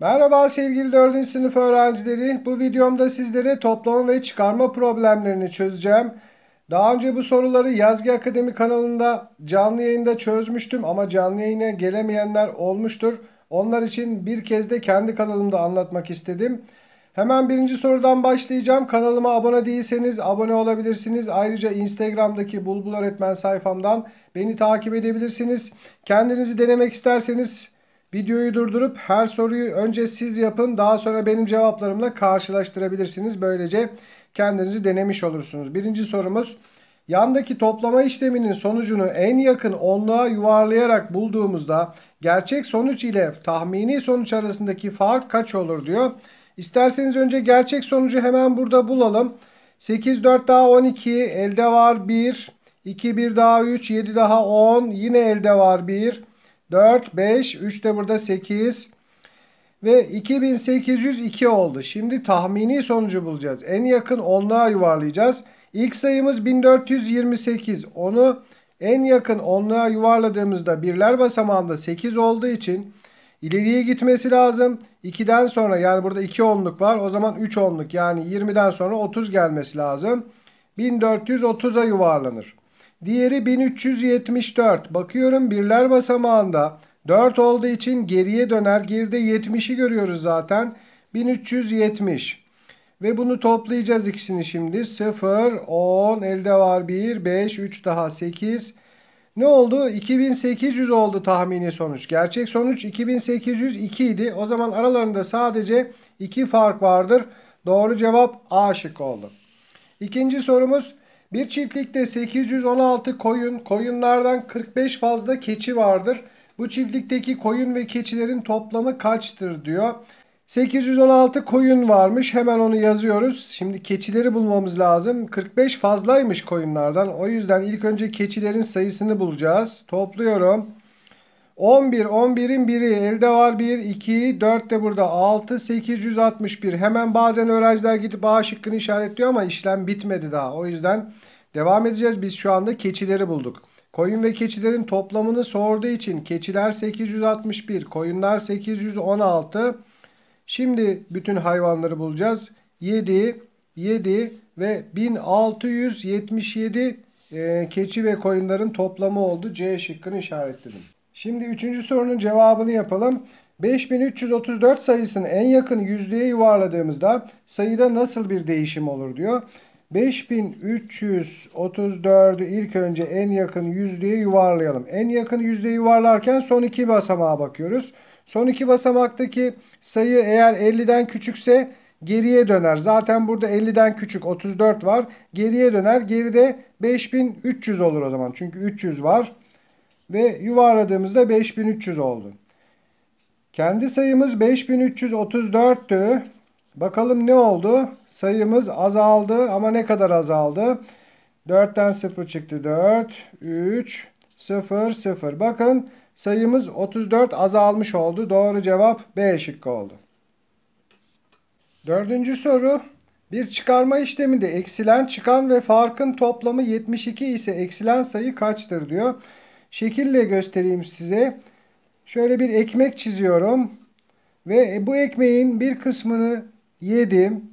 Merhaba sevgili 4. sınıf öğrencileri. Bu videomda sizlere toplama ve çıkarma problemlerini çözeceğim. Daha önce bu soruları Yazgı Akademi kanalında canlı yayında çözmüştüm ama canlı yayına gelemeyenler olmuştur. Onlar için bir kez de kendi kanalımda anlatmak istedim. Hemen birinci sorudan başlayacağım. Kanalıma abone değilseniz abone olabilirsiniz. Ayrıca Instagram'daki Bulbul Öğretmen sayfamdan beni takip edebilirsiniz. Kendinizi denemek isterseniz Videoyu durdurup her soruyu önce siz yapın daha sonra benim cevaplarımla karşılaştırabilirsiniz. Böylece kendinizi denemiş olursunuz. Birinci sorumuz yandaki toplama işleminin sonucunu en yakın onluğa yuvarlayarak bulduğumuzda gerçek sonuç ile tahmini sonuç arasındaki fark kaç olur diyor. İsterseniz önce gerçek sonucu hemen burada bulalım. 8 4 daha 12 elde var 1 2 1 daha 3 7 daha 10 yine elde var 1 4, 5, 3 de burada 8 ve 2802 oldu. Şimdi tahmini sonucu bulacağız. En yakın onluğa yuvarlayacağız. İlk sayımız 1428. Onu en yakın onluğa yuvarladığımızda birler basamağında 8 olduğu için ileriye gitmesi lazım. 2'den sonra yani burada 2 onluk var. O zaman 3 onluk yani 20'den sonra 30 gelmesi lazım. 1430'a yuvarlanır. Diğeri 1374. Bakıyorum birler basamağında 4 olduğu için geriye döner. Geride 70'i görüyoruz zaten. 1370. Ve bunu toplayacağız ikisini şimdi. 0, 10, elde var 1, 5, 3 daha 8. Ne oldu? 2800 oldu tahmini sonuç. Gerçek sonuç 2802 idi. O zaman aralarında sadece 2 fark vardır. Doğru cevap A şık oldu. İkinci sorumuz bir çiftlikte 816 koyun, koyunlardan 45 fazla keçi vardır. Bu çiftlikteki koyun ve keçilerin toplamı kaçtır diyor. 816 koyun varmış. Hemen onu yazıyoruz. Şimdi keçileri bulmamız lazım. 45 fazlaymış koyunlardan. O yüzden ilk önce keçilerin sayısını bulacağız. Topluyorum. 11, 11'in biri elde var 1, 2, 4 de burada 6, 861. Hemen bazen öğrenciler gidip A şıkkını işaretliyor ama işlem bitmedi daha. O yüzden devam edeceğiz. Biz şu anda keçileri bulduk. Koyun ve keçilerin toplamını sorduğu için keçiler 861, koyunlar 816. Şimdi bütün hayvanları bulacağız. 7, 7 ve 1677 e, keçi ve koyunların toplamı oldu. C şıkkını işaretledim. Şimdi üçüncü sorunun cevabını yapalım. 5334 sayısını en yakın yüzlüğe yuvarladığımızda sayıda nasıl bir değişim olur diyor. 5334'ü ilk önce en yakın yüzlüğe yuvarlayalım. En yakın yüzlüğe yuvarlarken son iki basamağa bakıyoruz. Son iki basamaktaki sayı eğer 50'den küçükse geriye döner. Zaten burada 50'den küçük 34 var. Geriye döner. Geride 5300 olur o zaman. Çünkü 300 var ve yuvarladığımızda 5300 oldu. Kendi sayımız 5334'tü. Bakalım ne oldu? Sayımız azaldı ama ne kadar azaldı? 4'ten 0 çıktı 4, 3, 0, 0. Bakın sayımız 34 azalmış oldu. Doğru cevap B şıkkı oldu. Dördüncü soru. Bir çıkarma işleminde eksilen çıkan ve farkın toplamı 72 ise eksilen sayı kaçtır diyor. Şekille göstereyim size. Şöyle bir ekmek çiziyorum. Ve bu ekmeğin bir kısmını yedim.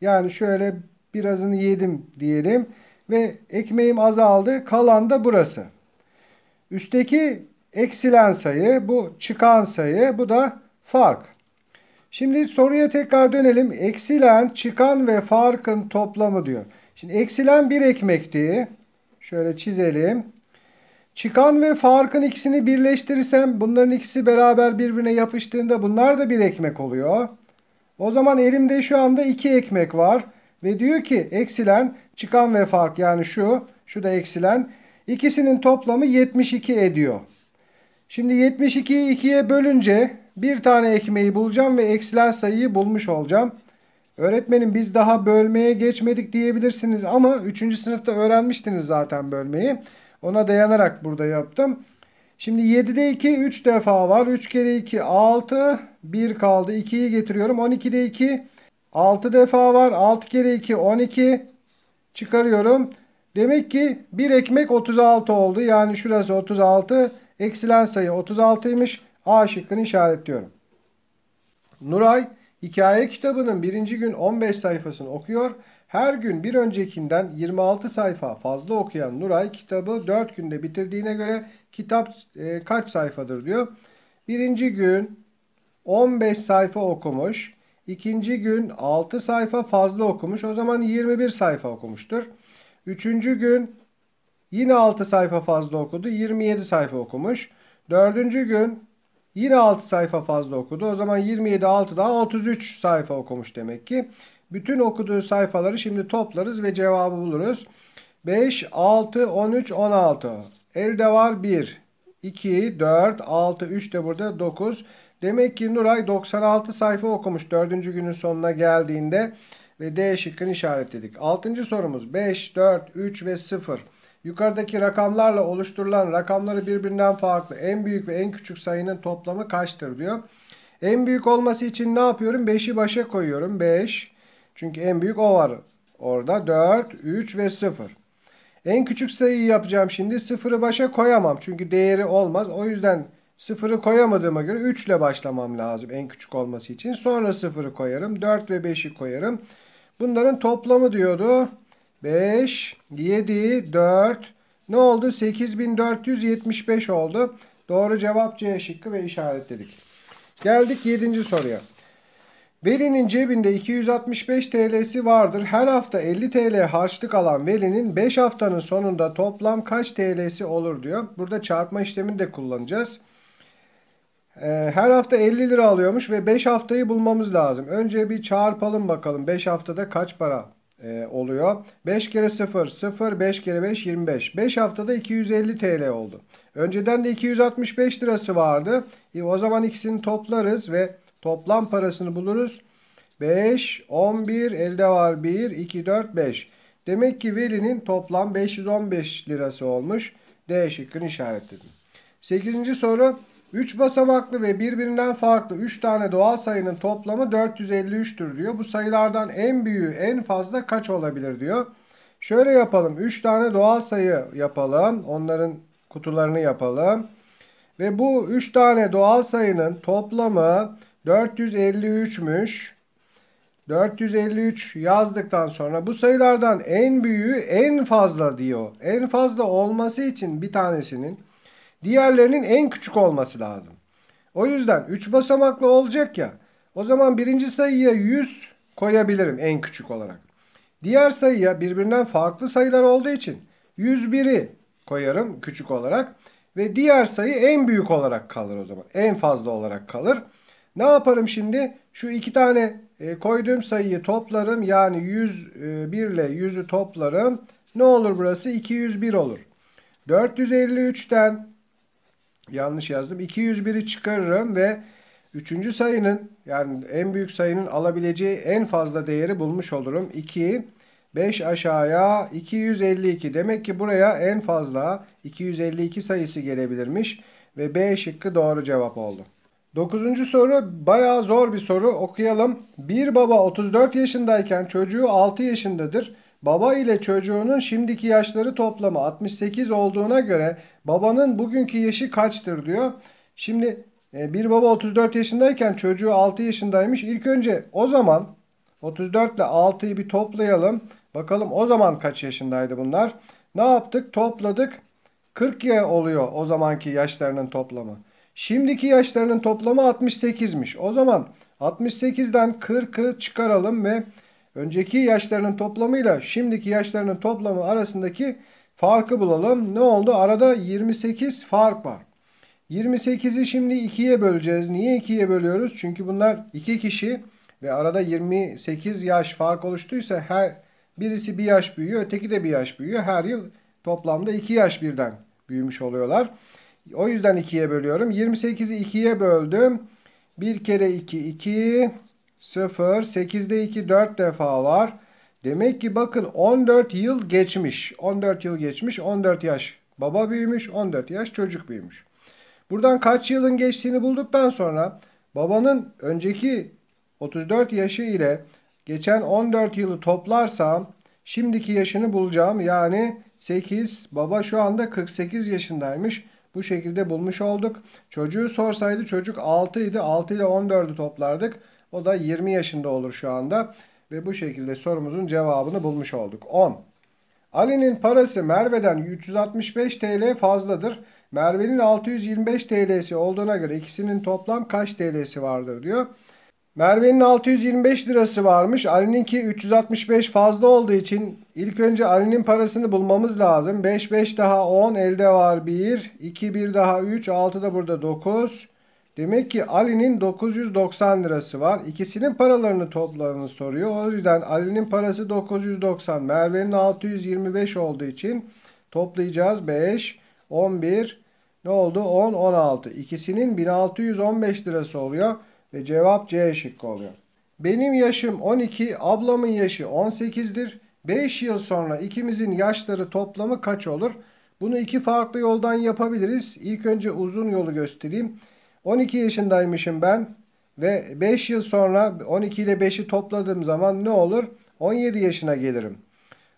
Yani şöyle birazını yedim diyelim. Ve ekmeğim azaldı. Kalan da burası. Üstteki eksilen sayı, bu çıkan sayı, bu da fark. Şimdi soruya tekrar dönelim. Eksilen, çıkan ve farkın toplamı diyor. Şimdi eksilen bir ekmekti. Şöyle çizelim. Çıkan ve farkın ikisini birleştirirsem bunların ikisi beraber birbirine yapıştığında bunlar da bir ekmek oluyor. O zaman elimde şu anda iki ekmek var. Ve diyor ki eksilen çıkan ve fark yani şu, şu da eksilen. ikisinin toplamı 72 ediyor. Şimdi 72'yi 2'ye bölünce bir tane ekmeği bulacağım ve eksilen sayıyı bulmuş olacağım. Öğretmenim biz daha bölmeye geçmedik diyebilirsiniz ama 3. sınıfta öğrenmiştiniz zaten bölmeyi. Ona dayanarak burada yaptım. Şimdi 7'de 2 3 defa var. 3 kere 2 6. 1 kaldı. 2'yi getiriyorum. 12'de 2 6 defa var. 6 kere 2 12. Çıkarıyorum. Demek ki bir ekmek 36 oldu. Yani şurası 36. Eksilen sayı 36'ymış. A şıkkını işaretliyorum. Nuray Hikaye kitabının birinci gün 15 sayfasını okuyor. Her gün bir öncekinden 26 sayfa fazla okuyan Nuray kitabı 4 günde bitirdiğine göre kitap e, kaç sayfadır diyor. Birinci gün 15 sayfa okumuş. İkinci gün 6 sayfa fazla okumuş. O zaman 21 sayfa okumuştur. Üçüncü gün yine 6 sayfa fazla okudu. 27 sayfa okumuş. Dördüncü gün Yine 6 sayfa fazla okudu. O zaman 27 6 daha 33 sayfa okumuş demek ki. Bütün okuduğu sayfaları şimdi toplarız ve cevabı buluruz. 5, 6, 13, 16. Elde var 1, 2, 4, 6, 3 de burada 9. Demek ki Nuray 96 sayfa okumuş 4. günün sonuna geldiğinde ve D şıkkını işaretledik. 6. sorumuz 5, 4, 3 ve 0. Yukarıdaki rakamlarla oluşturulan rakamları birbirinden farklı en büyük ve en küçük sayının toplamı kaçtır diyor. En büyük olması için ne yapıyorum? 5'i başa koyuyorum. 5. Çünkü en büyük o var orada. 4, 3 ve 0. En küçük sayıyı yapacağım şimdi. 0'ı başa koyamam. Çünkü değeri olmaz. O yüzden 0'ı koyamadığıma göre 3 ile başlamam lazım en küçük olması için. Sonra 0'ı koyarım. 4 ve 5'i koyarım. Bunların toplamı diyordu. 5, 7, 4. Ne oldu? 8475 oldu. Doğru cevap C şıkkı ve işaretledik. Geldik 7. soruya. Veli'nin cebinde 265 TL'si vardır. Her hafta 50 TL harçlık alan Veli'nin 5 haftanın sonunda toplam kaç TL'si olur diyor. Burada çarpma işlemini de kullanacağız. Ee, her hafta 50 lira alıyormuş ve 5 haftayı bulmamız lazım. Önce bir çarpalım bakalım 5 haftada kaç para e, oluyor. 5 kere 0 0 5 kere 5 25. 5 haftada 250 TL oldu. Önceden de 265 lirası vardı. E, o zaman ikisini toplarız ve toplam parasını buluruz. 5 11 elde var 1 2 4 5. Demek ki Veli'nin toplam 515 lirası olmuş. D şıkkını işaretledim. 8. soru 3 basamaklı ve birbirinden farklı 3 tane doğal sayının toplamı 453'tür diyor. Bu sayılardan en büyüğü en fazla kaç olabilir diyor. Şöyle yapalım. 3 tane doğal sayı yapalım. Onların kutularını yapalım. Ve bu 3 tane doğal sayının toplamı 453'müş. 453 yazdıktan sonra bu sayılardan en büyüğü en fazla diyor. En fazla olması için bir tanesinin Diğerlerinin en küçük olması lazım. O yüzden 3 basamaklı olacak ya. O zaman birinci sayıya 100 koyabilirim en küçük olarak. Diğer sayıya birbirinden farklı sayılar olduğu için 101'i koyarım küçük olarak. Ve diğer sayı en büyük olarak kalır o zaman. En fazla olarak kalır. Ne yaparım şimdi? Şu iki tane e, koyduğum sayıyı toplarım. Yani 101 e, ile 100'ü toplarım. Ne olur burası? 201 olur. 453'ten yanlış yazdım. 201'i çıkarırım ve 3. sayının yani en büyük sayının alabileceği en fazla değeri bulmuş olurum. 2 5 aşağıya 252. Demek ki buraya en fazla 252 sayısı gelebilirmiş ve B şıkkı doğru cevap oldu. Dokuzuncu soru bayağı zor bir soru okuyalım. Bir baba 34 yaşındayken çocuğu 6 yaşındadır. Baba ile çocuğunun şimdiki yaşları toplamı 68 olduğuna göre babanın bugünkü yaşı kaçtır diyor. Şimdi e, bir baba 34 yaşındayken çocuğu 6 yaşındaymış. İlk önce o zaman 34 ile 6'yı bir toplayalım. Bakalım o zaman kaç yaşındaydı bunlar? Ne yaptık? Topladık. 40 ya oluyor o zamanki yaşlarının toplamı. Şimdiki yaşlarının toplamı 68'miş. O zaman 68'den 40'ı çıkaralım ve Önceki yaşlarının toplamıyla şimdiki yaşlarının toplamı arasındaki farkı bulalım. Ne oldu? Arada 28 fark var. 28'i şimdi 2'ye böleceğiz. Niye 2'ye bölüyoruz? Çünkü bunlar 2 kişi ve arada 28 yaş fark oluştuysa her birisi bir yaş büyüyor, öteki de bir yaş büyüyor. Her yıl toplamda 2 yaş birden büyümüş oluyorlar. O yüzden 2'ye bölüyorum. 28'i 2'ye böldüm. 1 kere 2 2 0, 8'de 2 4 defa var. Demek ki bakın 14 yıl geçmiş. 14 yıl geçmiş. 14 yaş baba büyümüş. 14 yaş çocuk büyümüş. Buradan kaç yılın geçtiğini bulduktan sonra babanın önceki 34 yaşı ile geçen 14 yılı toplarsam şimdiki yaşını bulacağım. Yani 8 baba şu anda 48 yaşındaymış. Bu şekilde bulmuş olduk. Çocuğu sorsaydı çocuk 6 idi. 6 ile 14'ü toplardık. O da 20 yaşında olur şu anda. Ve bu şekilde sorumuzun cevabını bulmuş olduk. 10. Ali'nin parası Merve'den 365 TL fazladır. Merve'nin 625 TL'si olduğuna göre ikisinin toplam kaç TL'si vardır diyor. Merve'nin 625 lirası varmış. Ali'ninki 365 fazla olduğu için ilk önce Ali'nin parasını bulmamız lazım. 5 5 daha 10 elde var 1. 2 1 daha 3 6 da burada 9. Demek ki Ali'nin 990 lirası var. İkisinin paralarını toplamını soruyor. O yüzden Ali'nin parası 990. Merve'nin 625 olduğu için toplayacağız. 5, 11, ne oldu? 10, 16. İkisinin 1615 lirası oluyor. Ve cevap C şıkkı oluyor. Benim yaşım 12, ablamın yaşı 18'dir. 5 yıl sonra ikimizin yaşları toplamı kaç olur? Bunu iki farklı yoldan yapabiliriz. İlk önce uzun yolu göstereyim. 12 yaşındaymışım ben ve 5 yıl sonra 12 ile 5'i topladığım zaman ne olur? 17 yaşına gelirim.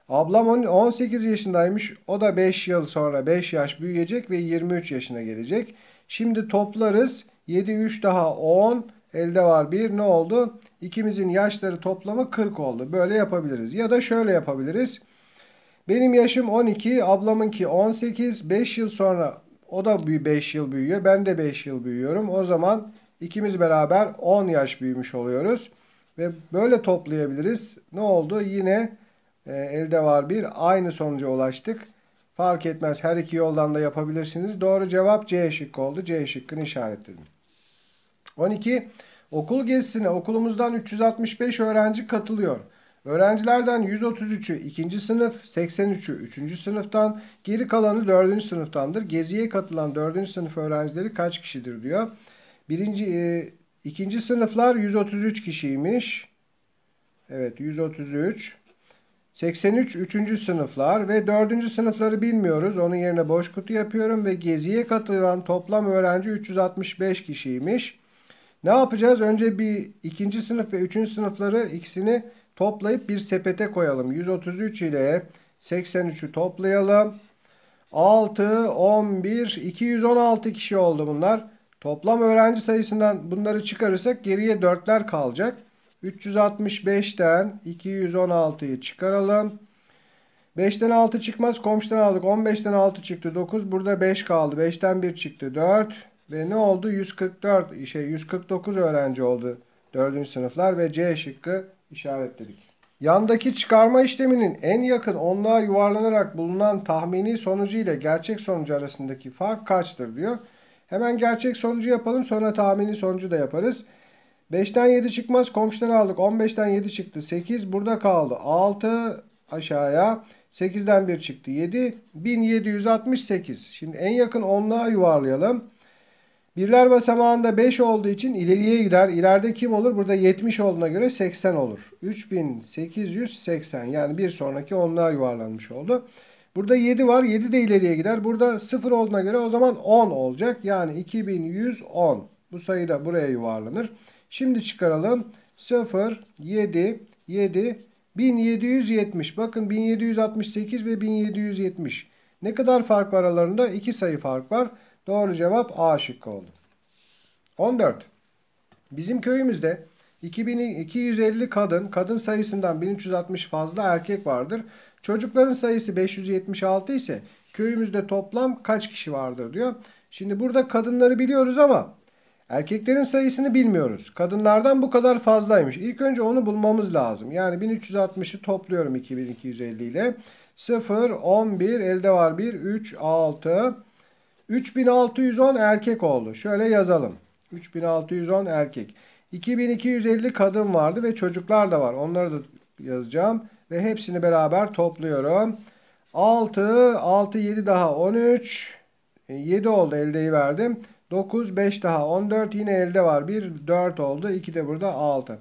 Ablam 18 yaşındaymış. O da 5 yıl sonra 5 yaş büyüyecek ve 23 yaşına gelecek. Şimdi toplarız. 7 3 daha 10 elde var 1 ne oldu? İkimizin yaşları toplamı 40 oldu. Böyle yapabiliriz. Ya da şöyle yapabiliriz. Benim yaşım 12, ablamınki 18, 5 yıl sonra o da 5 yıl büyüyor. Ben de 5 yıl büyüyorum. O zaman ikimiz beraber 10 yaş büyümüş oluyoruz. Ve böyle toplayabiliriz. Ne oldu? Yine e, elde var bir. Aynı sonuca ulaştık. Fark etmez. Her iki yoldan da yapabilirsiniz. Doğru cevap C şıkkı oldu. C şıkkını işaretledim. 12. Okul gezisine okulumuzdan 365 öğrenci katılıyor. Öğrencilerden 133'ü 2. sınıf, 83'ü 3. sınıftan, geri kalanı 4. sınıftandır. Geziye katılan 4. sınıf öğrencileri kaç kişidir diyor. Birinci, e, ikinci sınıflar 133 kişiymiş. Evet 133. 83 3. sınıflar ve 4. sınıfları bilmiyoruz. Onun yerine boş kutu yapıyorum ve geziye katılan toplam öğrenci 365 kişiymiş. Ne yapacağız? Önce bir ikinci sınıf ve üçüncü sınıfları ikisini Toplayıp bir sepete koyalım. 133 ile 83'ü toplayalım. 6, 11, 216 kişi oldu bunlar. Toplam öğrenci sayısından bunları çıkarırsak geriye 4'ler kalacak. 365'ten 216'yı çıkaralım. 5'ten 6 çıkmaz. Komşudan aldık. 15'ten 6 çıktı. 9. Burada 5 kaldı. 5'ten 1 çıktı. 4. Ve ne oldu? 144 şey 149 öğrenci oldu. 4. sınıflar ve C şıkkı işaretledik. Yandaki çıkarma işleminin en yakın onluğa yuvarlanarak bulunan tahmini sonucu ile gerçek sonucu arasındaki fark kaçtır diyor. Hemen gerçek sonucu yapalım sonra tahmini sonucu da yaparız. 5'ten 7 çıkmaz komşuları aldık. 15'ten 7 çıktı 8 burada kaldı. 6 aşağıya 8'den 1 çıktı 7 1768. Şimdi en yakın onluğa yuvarlayalım. Birler basamağında 5 olduğu için ileriye gider. İleride kim olur? Burada 70 olduğuna göre 80 olur. 3880 yani bir sonraki onluğa yuvarlanmış oldu. Burada 7 var. 7 de ileriye gider. Burada 0 olduğuna göre o zaman 10 olacak. Yani 2110. Bu sayı da buraya yuvarlanır. Şimdi çıkaralım. 0, 7, 7, 1770. Bakın 1768 ve 1770. Ne kadar fark var aralarında? 2 sayı fark var. Doğru cevap A şıkkı oldu. 14. Bizim köyümüzde 2250 kadın, kadın sayısından 1360 fazla erkek vardır. Çocukların sayısı 576 ise köyümüzde toplam kaç kişi vardır diyor. Şimdi burada kadınları biliyoruz ama erkeklerin sayısını bilmiyoruz. Kadınlardan bu kadar fazlaymış. İlk önce onu bulmamız lazım. Yani 1360'ı topluyorum 2250 ile. 0, 11, elde var 1, 3, 6, 3610 erkek oldu. Şöyle yazalım. 3610 erkek. 2250 kadın vardı ve çocuklar da var. Onları da yazacağım. Ve hepsini beraber topluyorum. 6, 6, 7 daha 13. 7 e, oldu eldeyi verdim. 9, 5 daha 14 yine elde var. 1, 4 oldu. 2 de burada 6.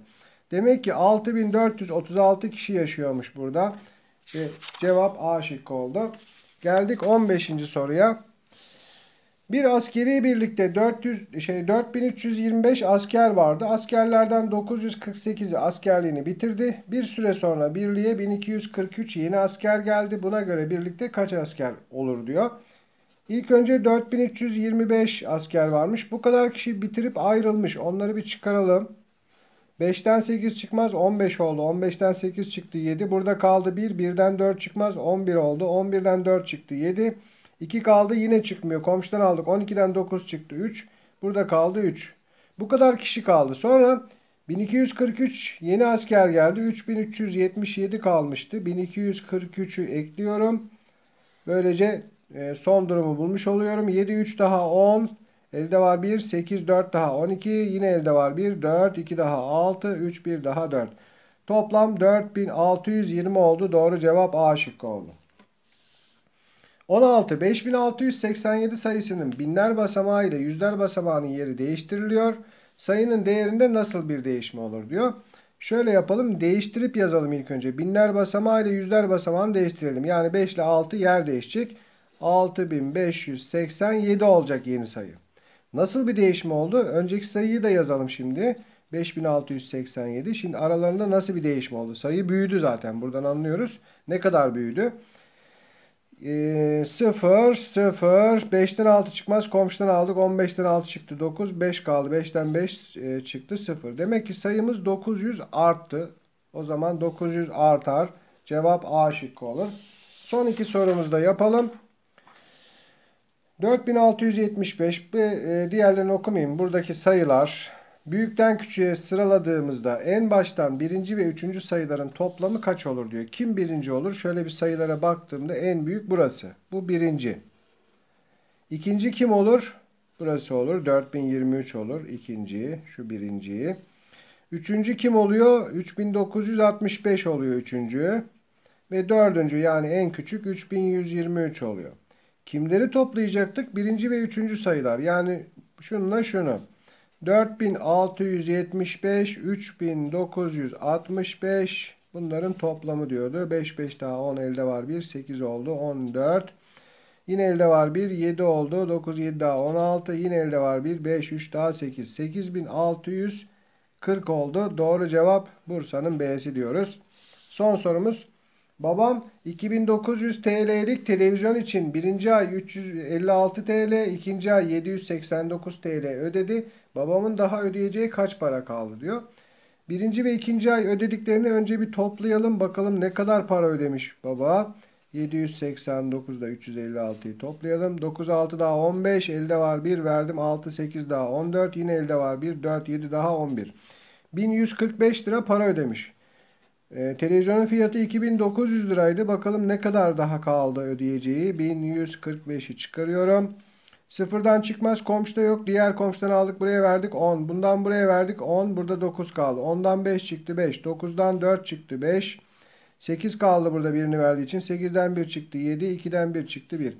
Demek ki 6436 kişi yaşıyormuş burada. Ve cevap A şıkkı oldu. Geldik 15. soruya. Bir askeri birlikte 400 şey 4325 asker vardı. Askerlerden 948'i askerliğini bitirdi. Bir süre sonra birliğe 1243 yeni asker geldi. Buna göre birlikte kaç asker olur diyor. İlk önce 4325 asker varmış. Bu kadar kişi bitirip ayrılmış. Onları bir çıkaralım. 5'ten 8 çıkmaz 15 oldu. 15'ten 8 çıktı 7. Burada kaldı 1. 1'den 4 çıkmaz 11 oldu. 11'den 4 çıktı 7. 7. 2 kaldı yine çıkmıyor. Komşudan aldık. 12'den 9 çıktı. 3. Burada kaldı 3. Bu kadar kişi kaldı. Sonra 1243 yeni asker geldi. 3377 kalmıştı. 1243'ü ekliyorum. Böylece e, son durumu bulmuş oluyorum. 7 3 daha 10. Elde var 1. 8 4 daha 12. Yine elde var 1. 4 2 daha 6. 3 1 daha 4. Toplam 4620 oldu. Doğru cevap A şıkkı oldu. 16 5687 sayısının binler basamağı ile yüzler basamağının yeri değiştiriliyor. Sayının değerinde nasıl bir değişme olur diyor. Şöyle yapalım değiştirip yazalım ilk önce. Binler basamağı ile yüzler basamağını değiştirelim. Yani 5 ile 6 yer değişecek. 6587 olacak yeni sayı. Nasıl bir değişme oldu? Önceki sayıyı da yazalım şimdi. 5687. Şimdi aralarında nasıl bir değişme oldu? Sayı büyüdü zaten buradan anlıyoruz. Ne kadar büyüdü? E, 0 0 5'ten 6 çıkmaz. Komşudan aldık. 15'ten 6 çıktı. 9 5 kaldı. 5'ten 5 e, çıktı. 0. Demek ki sayımız 900 arttı. O zaman 900 artar. Cevap A şıkkı olur. Son iki sorumuzu da yapalım. 4675 e, diğerlerini okumayayım. Buradaki sayılar Büyükten küçüğe sıraladığımızda en baştan birinci ve üçüncü sayıların toplamı kaç olur diyor. Kim birinci olur? Şöyle bir sayılara baktığımda en büyük burası. Bu birinci. İkinci kim olur? Burası olur. 4023 olur. İkinciyi. Şu birinciyi. Üçüncü kim oluyor? 3965 oluyor üçüncü. Ve dördüncü yani en küçük 3123 oluyor. Kimleri toplayacaktık? Birinci ve üçüncü sayılar. Yani şununla şunu. 4675, 3965 bunların toplamı diyordu. 5, 5 daha 10 elde var 1, 8 oldu 14. Yine elde var 1, 7 oldu. 9, 7 daha 16. Yine elde var 1, 5, 3 daha 8. 8640 oldu. Doğru cevap Bursa'nın B'si diyoruz. Son sorumuz Babam 2900 TL'lik televizyon için birinci ay 356 TL, ikinci ay 789 TL ödedi. Babamın daha ödeyeceği kaç para kaldı diyor. Birinci ve ikinci ay ödediklerini önce bir toplayalım bakalım ne kadar para ödemiş baba. 789 da 356'yı toplayalım. 96 daha 15 elde var 1 verdim. 6 8 daha 14 yine elde var 1 4 7 daha 11. 1145 lira para ödemiş. Ee, televizyonun fiyatı 2900 liraydı. Bakalım ne kadar daha kaldı ödeyeceği. 1145'i çıkarıyorum. Sıfırdan çıkmaz komşuda yok. Diğer komşudan aldık buraya verdik 10. Bundan buraya verdik 10. Burada 9 kaldı. 10'dan 5 çıktı 5. 9'dan 4 çıktı 5. 8 kaldı burada birini verdiği için. 8'den 1 çıktı 7. 2'den 1 çıktı 1.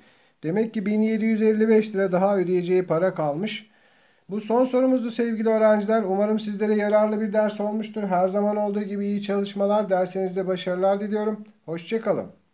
Demek ki 1755 lira daha ödeyeceği para kalmış. Bu son sorumuzdu sevgili öğrenciler. Umarım sizlere yararlı bir ders olmuştur. Her zaman olduğu gibi iyi çalışmalar. Dersinizde başarılar diliyorum. Hoşçakalın.